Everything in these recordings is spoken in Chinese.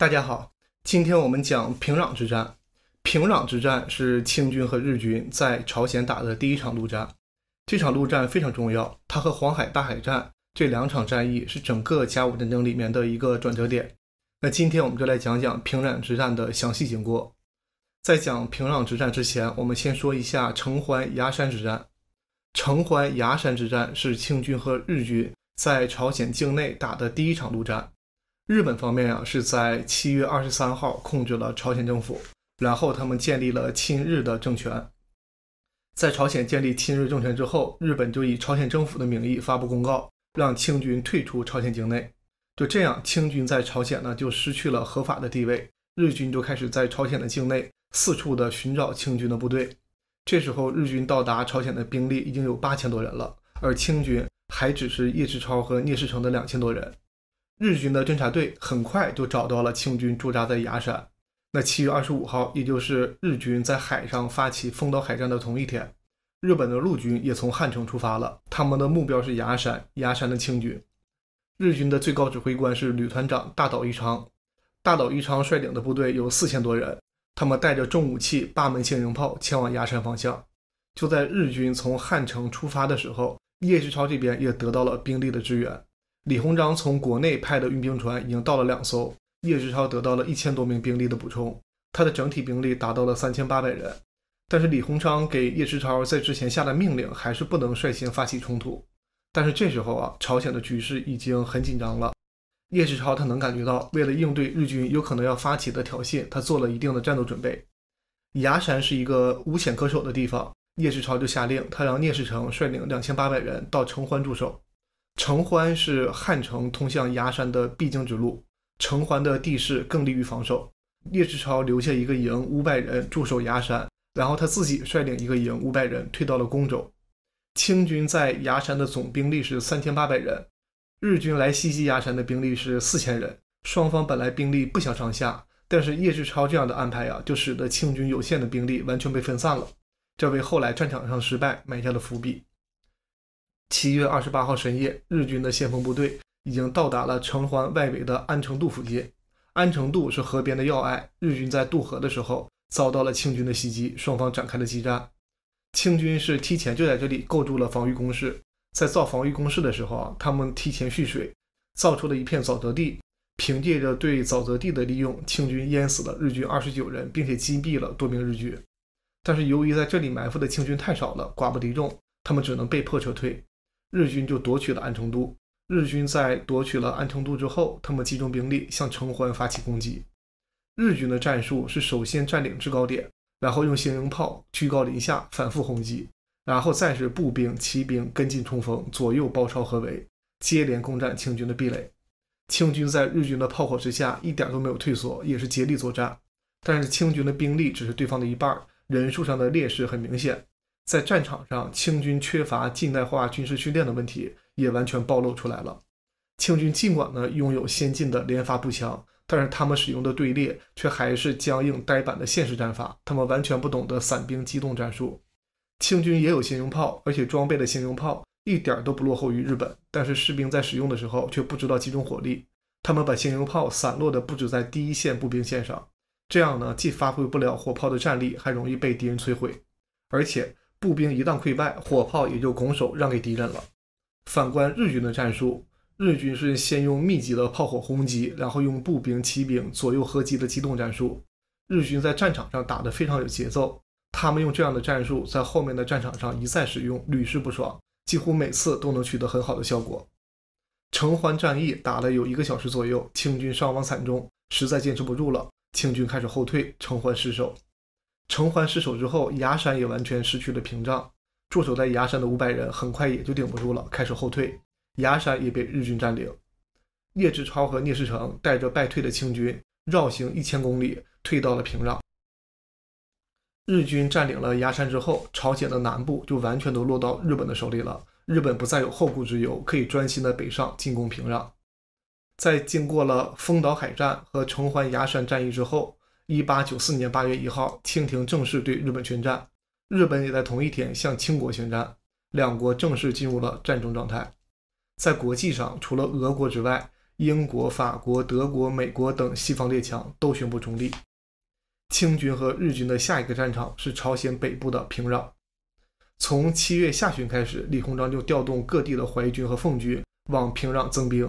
大家好，今天我们讲平壤之战。平壤之战是清军和日军在朝鲜打的第一场陆战，这场陆战非常重要，它和黄海大海战这两场战役是整个甲午战争里面的一个转折点。那今天我们就来讲讲平壤之战的详细经过。在讲平壤之战之前，我们先说一下城环崖山之战。城环崖山之战是清军和日军在朝鲜境内打的第一场陆战。日本方面啊是在七月二十三号控制了朝鲜政府，然后他们建立了亲日的政权。在朝鲜建立亲日政权之后，日本就以朝鲜政府的名义发布公告，让清军退出朝鲜境内。就这样，清军在朝鲜呢就失去了合法的地位，日军就开始在朝鲜的境内四处的寻找清军的部队。这时候，日军到达朝鲜的兵力已经有八千多人了，而清军还只是叶志超和聂士成的两千多人。日军的侦察队很快就找到了清军驻扎在崖山。那七月二十五号，也就是日军在海上发起丰岛海战的同一天，日本的陆军也从汉城出发了，他们的目标是崖山。崖山的清军，日军的最高指挥官是旅团长大岛义昌，大岛义昌率领的部队有四千多人，他们带着重武器八门轻型炮前往崖山方向。就在日军从汉城出发的时候，叶世超这边也得到了兵力的支援。李鸿章从国内派的运兵船已经到了两艘，叶志超得到了一千多名兵力的补充，他的整体兵力达到了三千八百人。但是李鸿章给叶志超在之前下的命令还是不能率先发起冲突。但是这时候啊，朝鲜的局势已经很紧张了。叶志超他能感觉到，为了应对日军有可能要发起的挑衅，他做了一定的战斗准备。牙山是一个无险可守的地方，叶志超就下令，他让聂士成率领两千八百人到承欢驻守。城欢是汉城通向崖山的必经之路，城欢的地势更利于防守。叶志超留下一个营五百人驻守崖山，然后他自己率领一个营五百人退到了公州。清军在崖山的总兵力是三千八百人，日军来袭击崖山的兵力是四千人。双方本来兵力不相上下，但是叶志超这样的安排呀，就使得清军有限的兵力完全被分散了，这为后来战场上失败埋下了伏笔。七月二十八号深夜，日军的先锋部队已经到达了城环外围的安城渡附近。安城渡是河边的要隘，日军在渡河的时候遭到了清军的袭击，双方展开了激战。清军是提前就在这里构筑了防御工事，在造防御工事的时候啊，他们提前蓄水，造出了一片沼泽地。凭借着对沼泽地的利用，清军淹死了日军二十九人，并且击毙了多名日军。但是由于在这里埋伏的清军太少了，寡不敌众，他们只能被迫撤退。日军就夺取了安城都。日军在夺取了安城都之后，他们集中兵力向城环发起攻击。日军的战术是首先占领制高点，然后用行营炮居高临下反复轰击，然后再是步兵、骑兵跟进冲锋，左右包抄合围，接连攻占清军的壁垒。清军在日军的炮火之下一点都没有退缩，也是竭力作战。但是清军的兵力只是对方的一半，人数上的劣势很明显。在战场上，清军缺乏近代化军事训练的问题也完全暴露出来了。清军尽管呢拥有先进的连发步枪，但是他们使用的队列却还是僵硬呆板的现实战法，他们完全不懂得散兵机动战术。清军也有线拥炮，而且装备的线拥炮一点都不落后于日本，但是士兵在使用的时候却不知道集中火力，他们把线拥炮散落的不止在第一线步兵线上，这样呢既发挥不了火炮的战力，还容易被敌人摧毁，而且。步兵一旦溃败，火炮也就拱手让给敌人了。反观日军的战术，日军是先用密集的炮火轰击，然后用步兵、骑兵左右合击的机动战术。日军在战场上打得非常有节奏，他们用这样的战术在后面的战场上一再使用，屡试不爽，几乎每次都能取得很好的效果。城环战役打了有一个小时左右，清军伤亡惨重，实在坚持不住了，清军开始后退，城环失守。城环失守之后，牙山也完全失去了屏障。驻守在牙山的五百人很快也就顶不住了，开始后退，牙山也被日军占领。叶志超和聂士成带着败退的清军绕行一千公里，退到了平壤。日军占领了牙山之后，朝鲜的南部就完全都落到日本的手里了。日本不再有后顾之忧，可以专心的北上进攻平壤。在经过了丰岛海战和城环牙山战役之后，一八九四年八月一号，清廷正式对日本宣战，日本也在同一天向清国宣战，两国正式进入了战争状态。在国际上，除了俄国之外，英国、法国、德国、美国等西方列强都宣布中立。清军和日军的下一个战场是朝鲜北部的平壤。从七月下旬开始，李鸿章就调动各地的淮军和奉军往平壤增兵，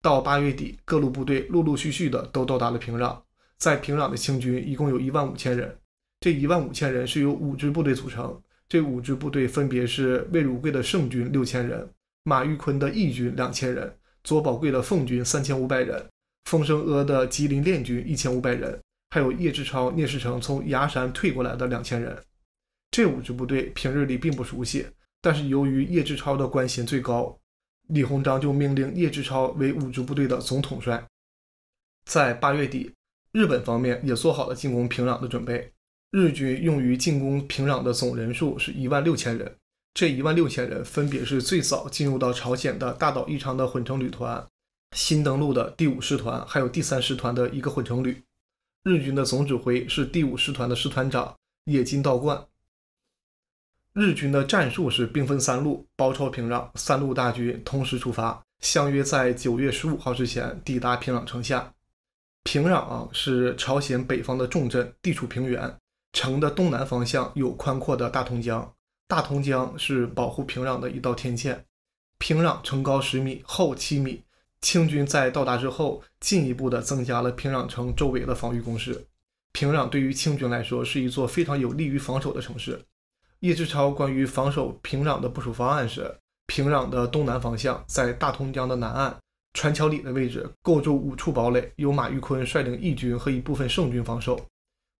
到八月底，各路部队陆陆续续的都到达了平壤。在平壤的清军一共有一万五千人，这一万五千人是由五支部队组成，这五支部队分别是魏汝贵的圣军六千人、马玉坤的义军两千人、左宝贵的奉军三千五百人、丰声阿的吉林练军一千五百人，还有叶志超、聂士成从崖山退过来的两千人。这五支部队平日里并不熟悉，但是由于叶志超的官衔最高，李鸿章就命令叶志超为五支部队的总统帅。在八月底。日本方面也做好了进攻平壤的准备。日军用于进攻平壤的总人数是一万六千人。这一万六千人分别是最早进入到朝鲜的大岛义昌的混成旅团、新登陆的第五师团，还有第三师团的一个混成旅。日军的总指挥是第五师团的师团长野津道冠。日军的战术是兵分三路包抄平壤，三路大军同时出发，相约在九月十五号之前抵达平壤城下。平壤是朝鲜北方的重镇，地处平原，城的东南方向有宽阔的大同江，大同江是保护平壤的一道天堑。平壤城高十米，厚七米。清军在到达之后，进一步的增加了平壤城周围的防御工事。平壤对于清军来说是一座非常有利于防守的城市。叶志超关于防守平壤的部署方案是：平壤的东南方向在大同江的南岸。船桥里的位置构筑五处堡垒，由马玉坤率领义军和一部分圣军防守。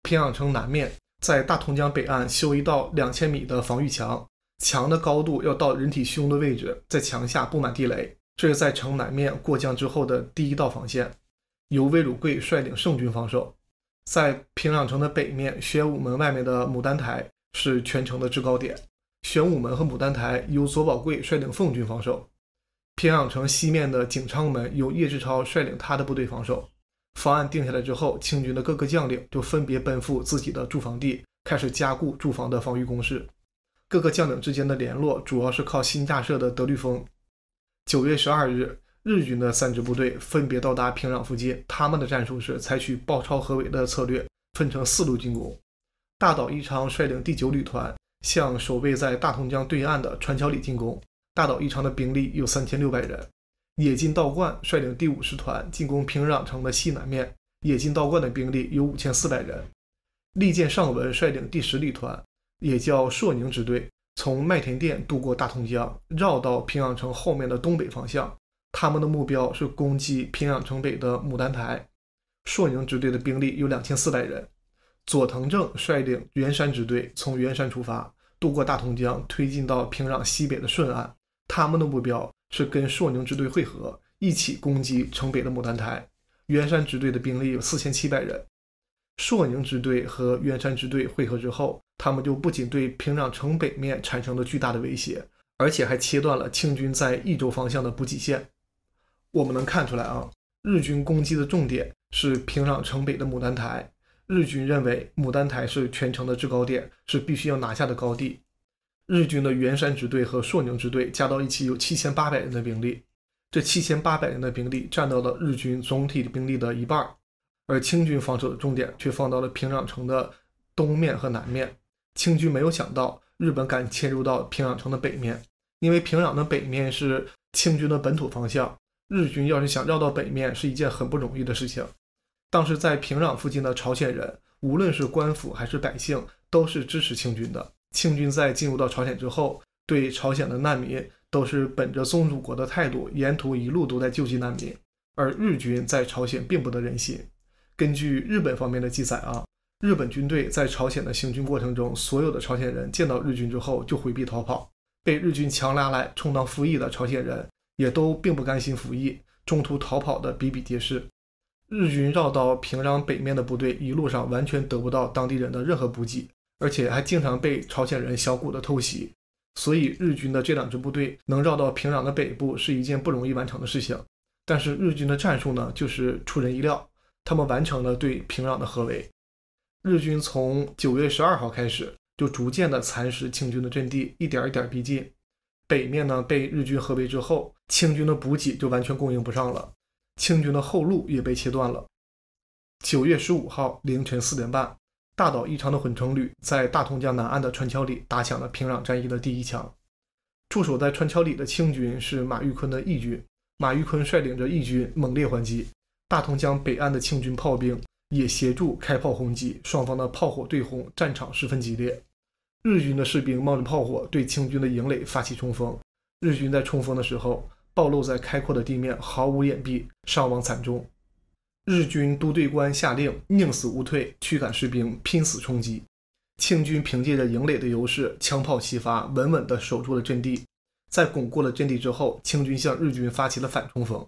平壤城南面在大同江北岸修一道两千米的防御墙，墙的高度要到人体胸的位置，在墙下布满地雷，这是在城南面过江之后的第一道防线，由魏汝贵率领圣军防守。在平壤城的北面玄武门外面的牡丹台是全城的制高点，玄武门和牡丹台由左宝贵率领奉军防守。平壤城西面的景昌门由叶志超率领他的部队防守。方案定下来之后，清军的各个将领就分别奔赴自己的驻防地，开始加固驻防的防御工事。各个将领之间的联络主要是靠新架设的德律风。九月十二日，日军的三支部队分别到达平壤附近。他们的战术是采取包抄合围的策略，分成四路进攻。大岛一昌率领第九旅团向守备在大同江对岸的川桥里进攻。大岛一长的兵力有三千六百人，野津道冠率领第五师团进攻平壤城的西南面。野津道观的兵力有五千四百人。利剑尚文率领第十旅团，也叫硕宁支队，从麦田店渡过大同江，绕到平壤城后面的东北方向。他们的目标是攻击平壤城北的牡丹台。硕宁支队的兵力有两千四百人。佐藤正率领元山支队从元山出发，渡过大同江，推进到平壤西北的顺岸。他们的目标是跟朔宁支队会合，一起攻击城北的牡丹台。元山支队的兵力有四千七百人。朔宁支队和元山支队会合之后，他们就不仅对平壤城北面产生了巨大的威胁，而且还切断了清军在益州方向的补给线。我们能看出来啊，日军攻击的重点是平壤城北的牡丹台。日军认为牡丹台是全城的制高点，是必须要拿下的高地。日军的元山支队和朔宁支队加到一起有七千八百人的兵力，这七千八百人的兵力占到了日军总体兵力的一半，而清军防守的重点却放到了平壤城的东面和南面。清军没有想到日本敢侵入到平壤城的北面，因为平壤的北面是清军的本土方向，日军要是想绕到北面是一件很不容易的事情。当时在平壤附近的朝鲜人，无论是官府还是百姓，都是支持清军的。清军在进入到朝鲜之后，对朝鲜的难民都是本着宗主国的态度，沿途一路都在救济难民。而日军在朝鲜并不得人心。根据日本方面的记载啊，日本军队在朝鲜的行军过程中，所有的朝鲜人见到日军之后就回避逃跑，被日军强拉来充当服役的朝鲜人也都并不甘心服役，中途逃跑的比比皆是。日军绕到平壤北面的部队，一路上完全得不到当地人的任何补给。而且还经常被朝鲜人小股的偷袭，所以日军的这两支部队能绕到平壤的北部是一件不容易完成的事情。但是日军的战术呢，就是出人意料，他们完成了对平壤的合围。日军从九月十二号开始就逐渐的蚕食清军的阵地，一点一点逼近。北面呢被日军合围之后，清军的补给就完全供应不上了，清军的后路也被切断了。九月十五号凌晨四点半。大岛一长的混成旅在大同江南岸的川桥里打响了平壤战役的第一枪。驻守在川桥里的清军是马玉坤的义军，马玉坤率领着义军猛烈还击。大同江北岸的清军炮兵也协助开炮轰击，双方的炮火对轰，战场十分激烈。日军的士兵冒着炮火对清军的营垒发起冲锋，日军在冲锋的时候暴露在开阔的地面，毫无掩蔽，伤亡惨重。日军督队官下令：“宁死勿退！”驱赶士兵拼死冲击。清军凭借着营垒的优势，枪炮齐发，稳稳地守住了阵地。在巩固了阵地之后，清军向日军发起了反冲锋。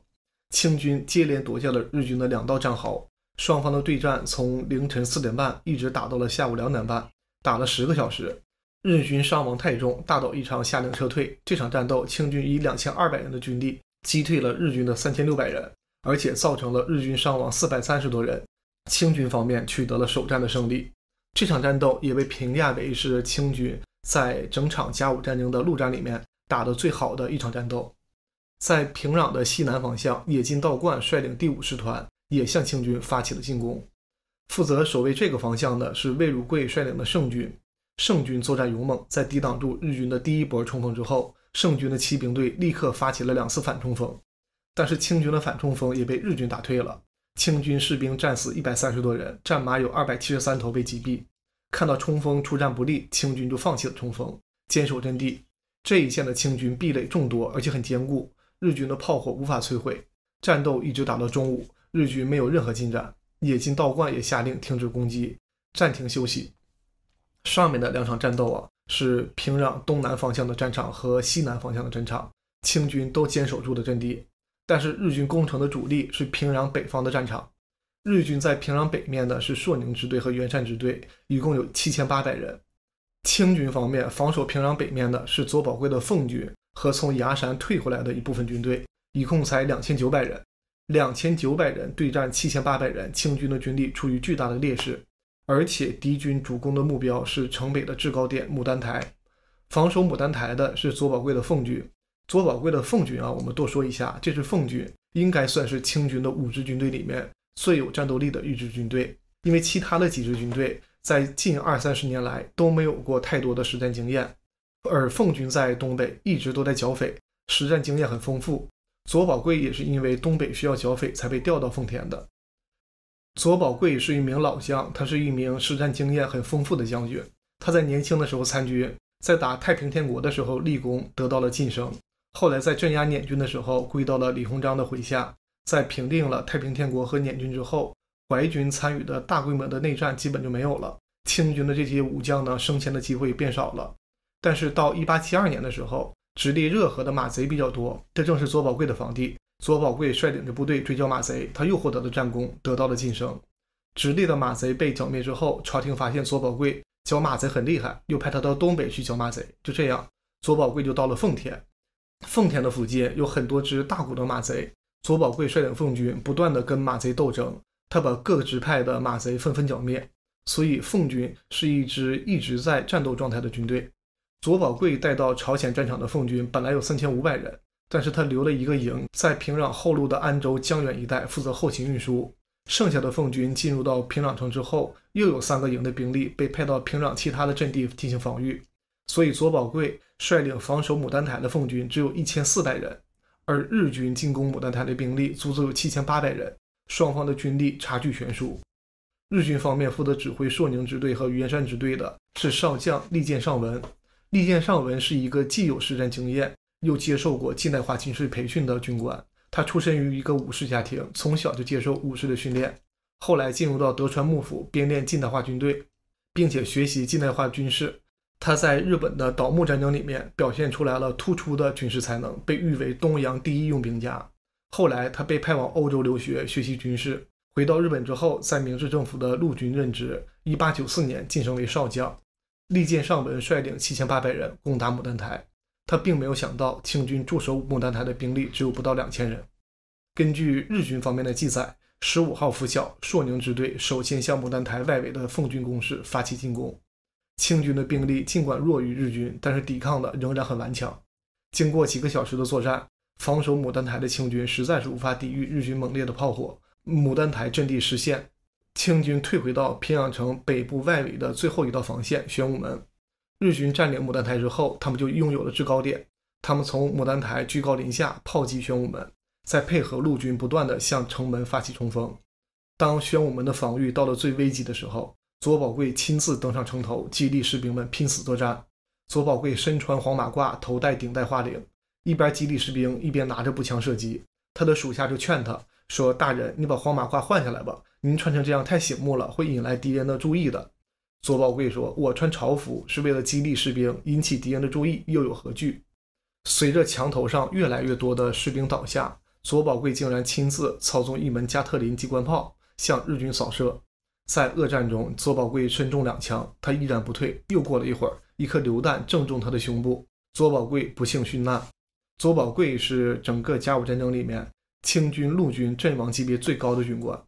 清军接连夺下了日军的两道战壕。双方的对战从凌晨四点半一直打到了下午两点半，打了十个小时。日军伤亡太重，大岛一昌下令撤退。这场战斗，清军以两千二百人的军力击退了日军的三千六百人。而且造成了日军伤亡四百三十多人，清军方面取得了首战的胜利。这场战斗也被评价为是清军在整场甲午战争的陆战里面打得最好的一场战斗。在平壤的西南方向，野津道观率领第五师团也向清军发起了进攻。负责守卫这个方向的是魏如贵率领的盛军。盛军作战勇猛，在抵挡住日军的第一波冲锋之后，盛军的骑兵队立刻发起了两次反冲锋。但是清军的反冲锋也被日军打退了，清军士兵战死一百三十多人，战马有二百七十三头被击毙。看到冲锋出战不利，清军就放弃了冲锋，坚守阵地。这一线的清军壁垒众多，而且很坚固，日军的炮火无法摧毁。战斗一直打到中午，日军没有任何进展，野津道观也下令停止攻击，暂停休息。上面的两场战斗啊，是平壤东南方向的战场和西南方向的战场，清军都坚守住的阵地。但是日军攻城的主力是平壤北方的战场，日军在平壤北面的是硕宁支队和元善支队，一共有七千八百人。清军方面防守平壤北面的是左宝贵的奉军和从崖山退回来的一部分军队，一共才两千九百人。两千九百人对战七千八百人，清军的军力处于巨大的劣势。而且敌军主攻的目标是城北的制高点牡丹台，防守牡丹台的是左宝贵的奉军。左宝贵的奉军啊，我们多说一下。这支奉军，应该算是清军的五支军队里面最有战斗力的一支军队。因为其他的几支军队在近二三十年来都没有过太多的实战经验，而奉军在东北一直都在剿匪，实战经验很丰富。左宝贵也是因为东北需要剿匪才被调到奉天的。左宝贵是一名老将，他是一名实战经验很丰富的将军。他在年轻的时候参军，在打太平天国的时候立功，得到了晋升。后来在镇压捻军的时候，归到了李鸿章的麾下。在平定了太平天国和捻军之后，淮军参与的大规模的内战基本就没有了。清军的这些武将呢，升迁的机会变少了。但是到一八七二年的时候，直隶热河的马贼比较多，这正是左宝贵的防地。左宝贵率领着部队追剿马贼，他又获得了战功，得到了晋升。直隶的马贼被剿灭之后，朝廷发现左宝贵剿马贼很厉害，又派他到东北去剿马贼。就这样，左宝贵就到了奉天。奉天的附近有很多支大股的马贼，左宝贵率领奉军不断的跟马贼斗争，他把各个支派的马贼纷纷剿灭，所以奉军是一支一直在战斗状态的军队。左宝贵带到朝鲜战场的奉军本来有三千五百人，但是他留了一个营在平壤后路的安州、江远一带负责后勤运输，剩下的奉军进入到平壤城之后，又有三个营的兵力被派到平壤其他的阵地进行防御，所以左宝贵。率领防守牡丹台的奉军只有一千四百人，而日军进攻牡丹台的兵力足足有七千八百人，双方的军力差距悬殊。日军方面负责指挥朔宁支队和圆山支队的是少将利见尚文。利见尚文是一个既有实战经验又接受过近代化军事培训的军官，他出身于一个武士家庭，从小就接受武士的训练，后来进入到德川幕府编练近代化军队，并且学习近代化军事。他在日本的倒幕战争里面表现出来了突出的军事才能，被誉为东洋第一用兵家。后来，他被派往欧洲留学学习军事。回到日本之后，在明治政府的陆军任职。1894年晋升为少将，力剑上文率领7800人攻打牡丹台。他并没有想到清军驻守牡丹台的兵力只有不到2000人。根据日军方面的记载十五号拂晓，朔宁支队首先向牡丹台外围的奉军工事发起进攻。清军的兵力尽管弱于日军，但是抵抗的仍然很顽强。经过几个小时的作战，防守牡丹台的清军实在是无法抵御日军猛烈的炮火，牡丹台阵地失陷，清军退回到平壤城北部外围的最后一道防线玄武门。日军占领牡丹台之后，他们就拥有了制高点，他们从牡丹台居高临下炮击玄武门，再配合陆军不断的向城门发起冲锋。当玄武门的防御到了最危急的时候。左宝贵亲自登上城头，激励士兵们拼死作战。左宝贵身穿黄马褂，头戴顶戴花翎，一边激励士兵，一边拿着步枪射击。他的属下就劝他说：“大人，你把黄马褂换下来吧，您穿成这样太醒目了，会引来敌人的注意的。”左宝贵说：“我穿朝服是为了激励士兵，引起敌人的注意，又有何惧？”随着墙头上越来越多的士兵倒下，左宝贵竟然亲自操纵一门加特林机关炮向日军扫射。在恶战中，左宝贵身中两枪，他依然不退。又过了一会儿，一颗榴弹正中他的胸部，左宝贵不幸殉难。左宝贵是整个甲午战争里面清军陆军阵亡级别最高的军官。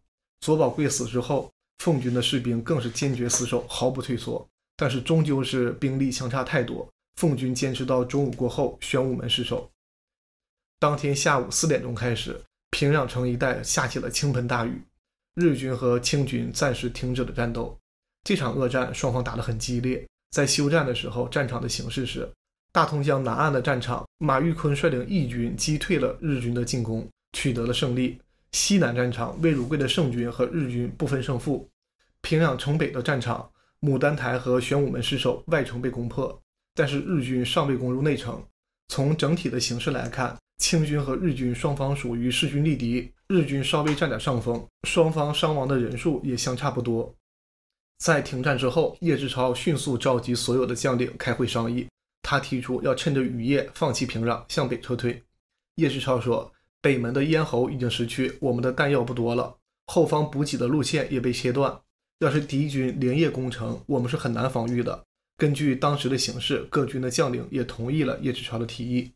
左宝贵死之后，奉军的士兵更是坚决死守，毫不退缩。但是终究是兵力相差太多，奉军坚持到中午过后，玄武门失守。当天下午四点钟开始，平壤城一带下起了倾盆大雨。日军和清军暂时停止了战斗。这场恶战，双方打得很激烈。在休战的时候，战场的形势是：大通江南岸的战场，马玉坤率领义军击退了日军的进攻，取得了胜利；西南战场，魏汝贵的胜军和日军不分胜负；平壤城北的战场，牡丹台和玄武门失守，外城被攻破，但是日军尚未攻入内城。从整体的形势来看，清军和日军双方属于势均力敌。日军稍微占点上风，双方伤亡的人数也相差不多。在停战之后，叶志超迅速召集所有的将领开会商议。他提出要趁着雨夜放弃平壤，向北撤退。叶志超说：“北门的咽喉已经失去，我们的弹药不多了，后方补给的路线也被切断。要是敌军连夜攻城，我们是很难防御的。”根据当时的形势，各军的将领也同意了叶志超的提议。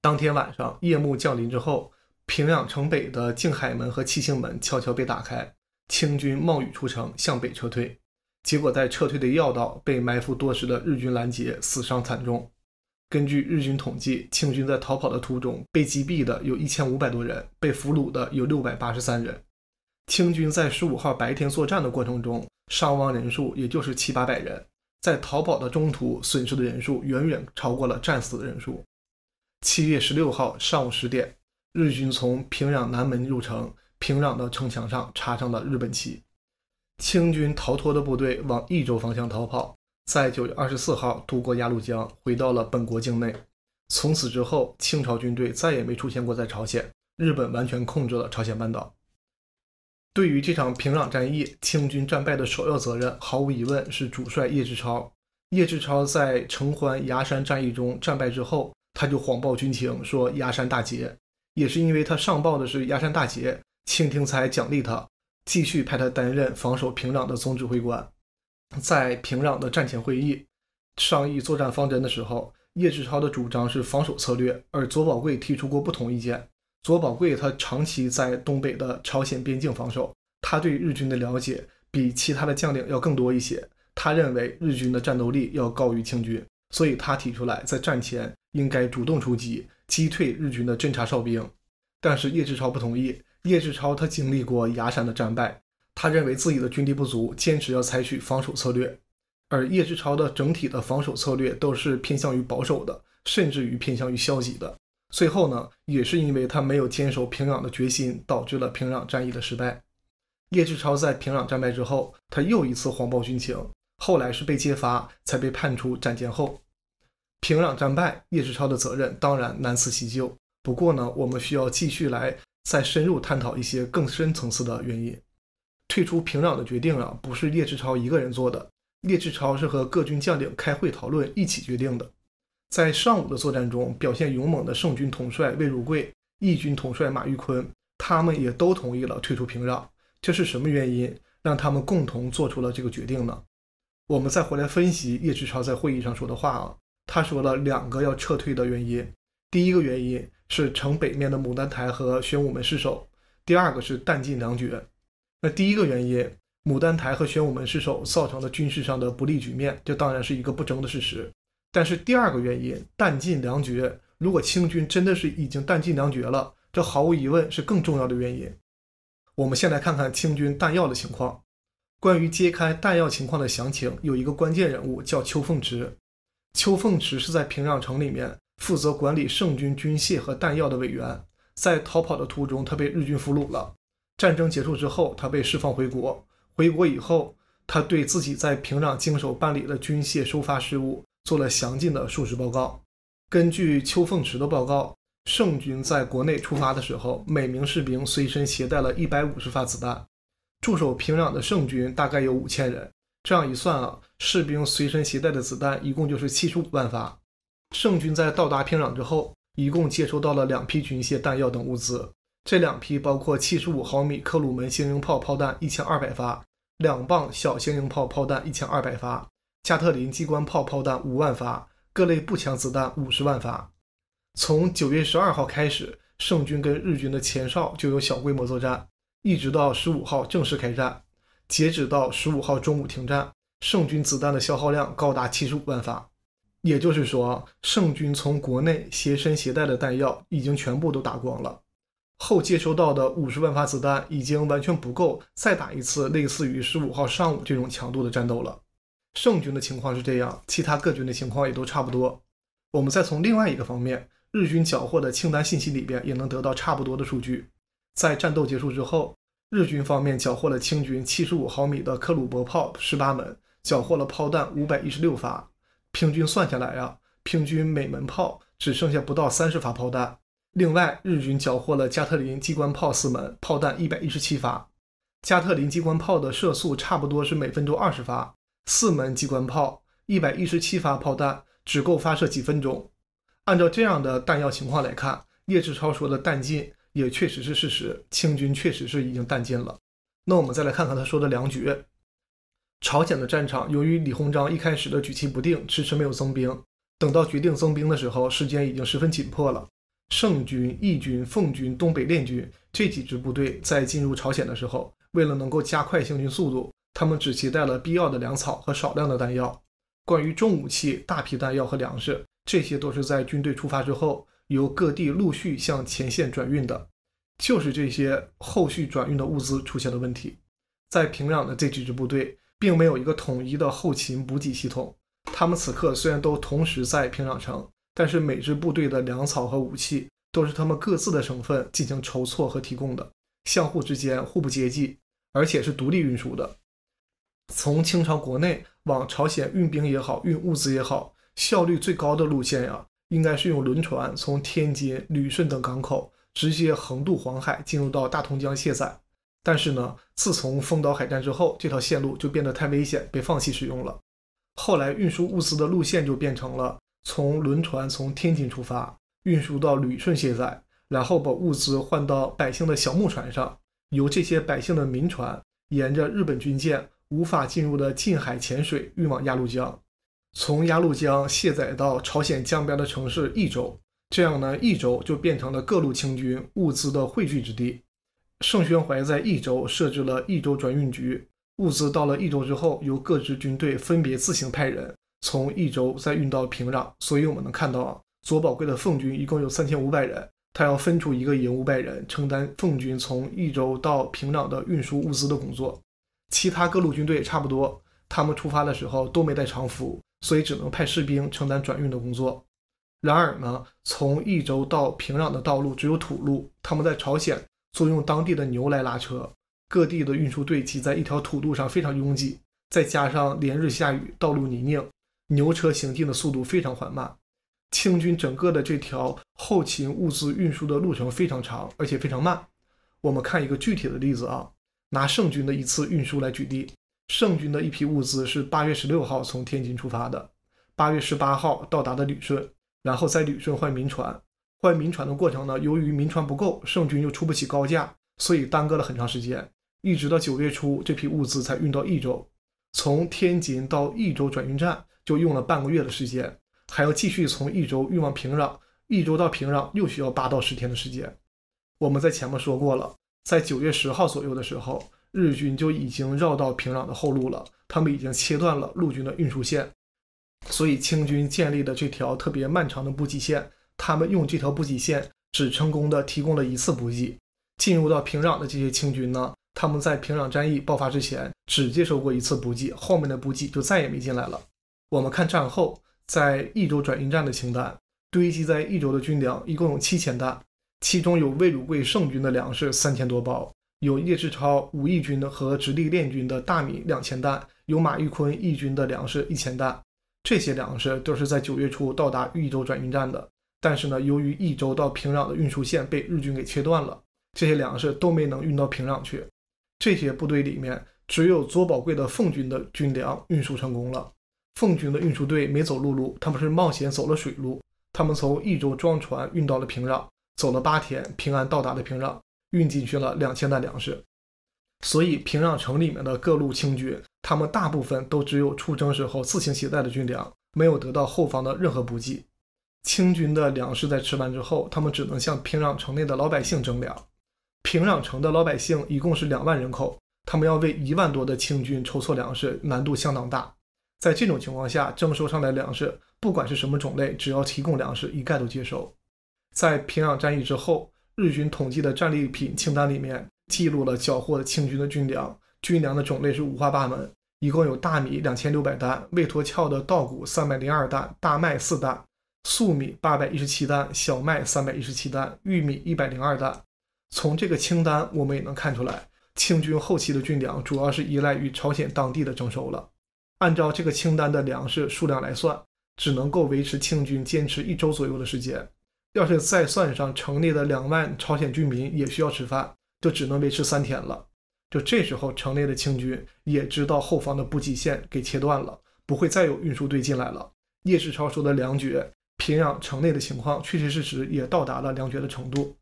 当天晚上，夜幕降临之后。平壤城北的静海门和七星门悄悄被打开，清军冒雨出城向北撤退，结果在撤退的要道被埋伏多时的日军拦截，死伤惨重。根据日军统计，清军在逃跑的途中被击毙的有一千五百多人，被俘虏的有六百八十三人。清军在十五号白天作战的过程中，伤亡人数也就是七八百人，在逃跑的中途损失的人数远远超过了战死的人数。七月十六号上午十点。日军从平壤南门入城，平壤的城墙上插上了日本旗。清军逃脱的部队往益州方向逃跑，在九月二十四号渡过鸭绿江，回到了本国境内。从此之后，清朝军队再也没出现过在朝鲜。日本完全控制了朝鲜半岛。对于这场平壤战役，清军战败的首要责任，毫无疑问是主帅叶志超。叶志超在承欢崖山战役中战败之后，他就谎报军情，说崖山大捷。也是因为他上报的是鸦山大捷，清廷才奖励他，继续派他担任防守平壤的总指挥官。在平壤的战前会议，商议作战方针的时候，叶志超的主张是防守策略，而左宝贵提出过不同意见。左宝贵他长期在东北的朝鲜边境防守，他对日军的了解比其他的将领要更多一些。他认为日军的战斗力要高于清军，所以他提出来在战前应该主动出击。击退日军的侦察哨兵，但是叶志超不同意。叶志超他经历过崖山的战败，他认为自己的军力不足，坚持要采取防守策略。而叶志超的整体的防守策略都是偏向于保守的，甚至于偏向于消极的。最后呢，也是因为他没有坚守平壤的决心，导致了平壤战役的失败。叶志超在平壤战败之后，他又一次谎报军情，后来是被揭发，才被判处斩监候。平壤战败，叶志超的责任当然难辞其咎。不过呢，我们需要继续来再深入探讨一些更深层次的原因。退出平壤的决定啊，不是叶志超一个人做的，叶志超是和各军将领开会讨论一起决定的。在上午的作战中，表现勇猛的盛军统帅魏如贵、义军统帅马玉坤，他们也都同意了退出平壤。这是什么原因让他们共同做出了这个决定呢？我们再回来分析叶志超在会议上说的话啊。他说了两个要撤退的原因，第一个原因是城北面的牡丹台和玄武门失守，第二个是弹尽粮绝。那第一个原因，牡丹台和玄武门失守，造成了军事上的不利局面，这当然是一个不争的事实。但是第二个原因，弹尽粮绝，如果清军真的是已经弹尽粮绝了，这毫无疑问是更重要的原因。我们先来看看清军弹药的情况。关于揭开弹药情况的详情，有一个关键人物叫邱凤池。邱凤池是在平壤城里面负责管理圣军军械和弹药的委员，在逃跑的途中，他被日军俘虏了。战争结束之后，他被释放回国。回国以后，他对自己在平壤经手办理的军械收发事务做了详尽的述职报告。根据邱凤池的报告，圣军在国内出发的时候，每名士兵随身携带了一百五十发子弹。驻守平壤的圣军大概有五千人，这样一算啊。士兵随身携带的子弹一共就是七十五万发。圣军在到达平壤之后，一共接收到了两批军械、弹药等物资。这两批包括七十五毫米克鲁门星鹰炮炮弹一千二百发，两磅小型轻型炮炮弹一千二百发，加特林机关炮炮弹五万发，各类步枪子弹五十万发。从九月十二号开始，圣军跟日军的前哨就有小规模作战，一直到十五号正式开战。截止到十五号中午停战。圣军子弹的消耗量高达七十五万发，也就是说，圣军从国内携身携带的弹药已经全部都打光了。后接收到的五十万发子弹已经完全不够再打一次类似于十五号上午这种强度的战斗了。圣军的情况是这样，其他各军的情况也都差不多。我们再从另外一个方面，日军缴获的清单信息里边也能得到差不多的数据。在战斗结束之后，日军方面缴获了清军七十五毫米的克鲁伯炮十八门。缴获了炮弹五百一十六发，平均算下来啊，平均每门炮只剩下不到三十发炮弹。另外，日军缴获了加特林机关炮四门，炮弹一百一十七发。加特林机关炮的射速差不多是每分钟二十发，四门机关炮一百一十七发炮弹只够发射几分钟。按照这样的弹药情况来看，叶志超说的弹尽也确实是事实，清军确实是已经弹尽了。那我们再来看看他说的粮绝。朝鲜的战场，由于李鸿章一开始的举棋不定，迟迟没有增兵。等到决定增兵的时候，时间已经十分紧迫了。圣军、义军、奉军、东北练军这几支部队在进入朝鲜的时候，为了能够加快行军速度，他们只携带了必要的粮草和少量的弹药。关于重武器、大批弹药和粮食，这些都是在军队出发之后，由各地陆续向前线转运的。就是这些后续转运的物资出现了问题，在平壤的这几支部队。并没有一个统一的后勤补给系统。他们此刻虽然都同时在平壤城，但是每支部队的粮草和武器都是他们各自的省份进行筹措和提供的，相互之间互不接济，而且是独立运输的。从清朝国内往朝鲜运兵也好，运物资也好，效率最高的路线呀，应该是用轮船从天津、旅顺等港口直接横渡黄海，进入到大同江卸载。但是呢，自从丰岛海战之后，这条线路就变得太危险，被放弃使用了。后来运输物资的路线就变成了从轮船从天津出发，运输到旅顺卸载，然后把物资换到百姓的小木船上，由这些百姓的民船沿着日本军舰无法进入的近海潜水运往鸭绿江，从鸭绿江卸载到朝鲜江边的城市益州。这样呢，益州就变成了各路清军物资的汇聚之地。盛宣怀在益州设置了益州转运局，物资到了益州之后，由各支军队分别自行派人从益州再运到平壤。所以我们能看到啊，左宝贵的奉军一共有三千五百人，他要分出一个营五百人承担奉军从益州到平壤的运输物资的工作。其他各路军队差不多，他们出发的时候都没带长服，所以只能派士兵承担转运的工作。然而呢，从益州到平壤的道路只有土路，他们在朝鲜。坐用当地的牛来拉车，各地的运输队挤在一条土路上，非常拥挤。再加上连日下雨，道路泥泞，牛车行进的速度非常缓慢。清军整个的这条后勤物资运输的路程非常长，而且非常慢。我们看一个具体的例子啊，拿圣军的一次运输来举例，圣军的一批物资是八月十六号从天津出发的，八月十八号到达的旅顺，然后在旅顺换民船。换民船的过程呢？由于民船不够，圣军又出不起高价，所以耽搁了很长时间。一直到九月初，这批物资才运到益州。从天津到益州转运站就用了半个月的时间，还要继续从益州运往平壤。益州到平壤又需要八到十天的时间。我们在前面说过了，在九月十号左右的时候，日军就已经绕到平壤的后路了。他们已经切断了陆军的运输线，所以清军建立的这条特别漫长的补给线。他们用这条补给线只成功的提供了一次补给，进入到平壤的这些清军呢，他们在平壤战役爆发之前只接收过一次补给，后面的补给就再也没进来了。我们看战后在益州转运站的清单，堆积在益州的军粮一共有七千担，其中有魏汝贵胜军的粮食三千多包，有叶志超武义军和直隶练军的大米两千担，有马玉坤义军的粮食一千担，这些粮食都是在九月初到达益州转运站的。但是呢，由于益州到平壤的运输线被日军给切断了，这些粮食都没能运到平壤去。这些部队里面，只有左宝贵的奉军的军粮运输成功了。奉军的运输队没走陆路，他们是冒险走了水路。他们从益州装船运到了平壤，走了八天，平安到达了平壤，运进去了两千担粮食。所以，平壤城里面的各路清军，他们大部分都只有出征时候自行携带的军粮，没有得到后方的任何补给。清军的粮食在吃完之后，他们只能向平壤城内的老百姓征粮。平壤城的老百姓一共是两万人口，他们要为一万多的清军筹措粮食，难度相当大。在这种情况下，征收上来粮食不管是什么种类，只要提供粮食，一概都接收。在平壤战役之后，日军统计的战利品清单里面记录了缴获的清军的军粮，军粮的种类是五花八门，一共有大米两千六百担，未脱壳的稻谷三百零二担，大麦四担。粟米八百一十七担，小麦三百一十七担，玉米一百零二担。从这个清单，我们也能看出来，清军后期的军粮主要是依赖于朝鲜当地的征收了。按照这个清单的粮食数量来算，只能够维持清军坚持一周左右的时间。要是再算上城内的两万朝鲜居民也需要吃饭，就只能维持三天了。就这时候，城内的清军也知道后方的补给线给切断了，不会再有运输队进来了。叶世超说的粮绝。平壤城内的情况确确实实也到达了粮绝的程度，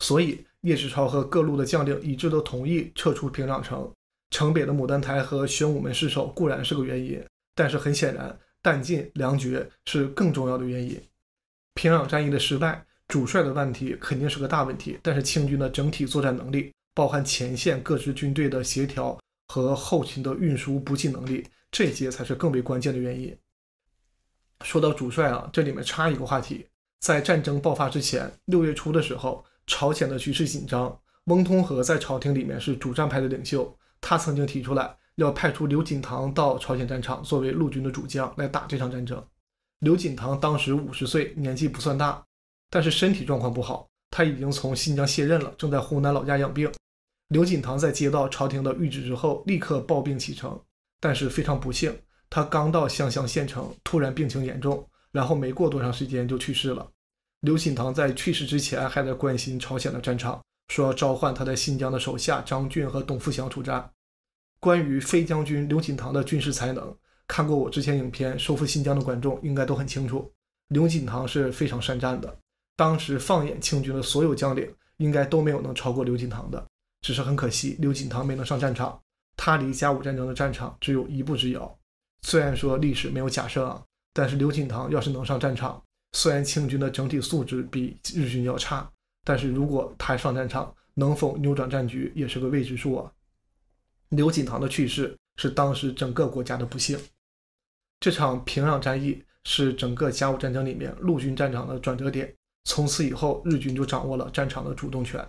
所以叶志超和各路的将领一致都同意撤出平壤城。城北的牡丹台和玄武门失守固然是个原因，但是很显然弹尽粮绝是更重要的原因。平壤战役的失败，主帅的问题肯定是个大问题，但是清军的整体作战能力，包含前线各支军队的协调和后勤的运输补给能力，这些才是更为关键的原因。说到主帅啊，这里面插一个话题。在战争爆发之前，六月初的时候，朝鲜的局势紧张。翁通和在朝廷里面是主战派的领袖，他曾经提出来要派出刘锦堂到朝鲜战场作为陆军的主将来打这场战争。刘锦堂当时五十岁，年纪不算大，但是身体状况不好，他已经从新疆卸任了，正在湖南老家养病。刘锦堂在接到朝廷的谕旨之后，立刻抱病启程，但是非常不幸。他刚到湘乡县城，突然病情严重，然后没过多长时间就去世了。刘锦堂在去世之前还在关心朝鲜的战场，说要召唤他在新疆的手下张俊和董福祥出战。关于飞将军刘锦堂的军事才能，看过我之前影片《收复新疆》的观众应该都很清楚，刘锦堂是非常善战的。当时放眼清军的所有将领，应该都没有能超过刘锦堂的。只是很可惜，刘锦堂没能上战场，他离甲午战争的战场只有一步之遥。虽然说历史没有假设，啊，但是刘锦堂要是能上战场，虽然清军的整体素质比日军要差，但是如果他上战场，能否扭转战局也是个未知数啊。刘锦堂的去世是当时整个国家的不幸。这场平壤战役是整个甲午战争里面陆军战场的转折点，从此以后日军就掌握了战场的主动权。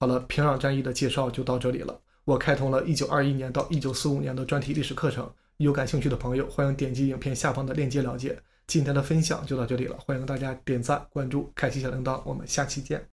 好了，平壤战役的介绍就到这里了。我开通了一九二一年到一九四五年的专题历史课程。有感兴趣的朋友，欢迎点击影片下方的链接了解。今天的分享就到这里了，欢迎大家点赞、关注、开启小铃铛，我们下期见。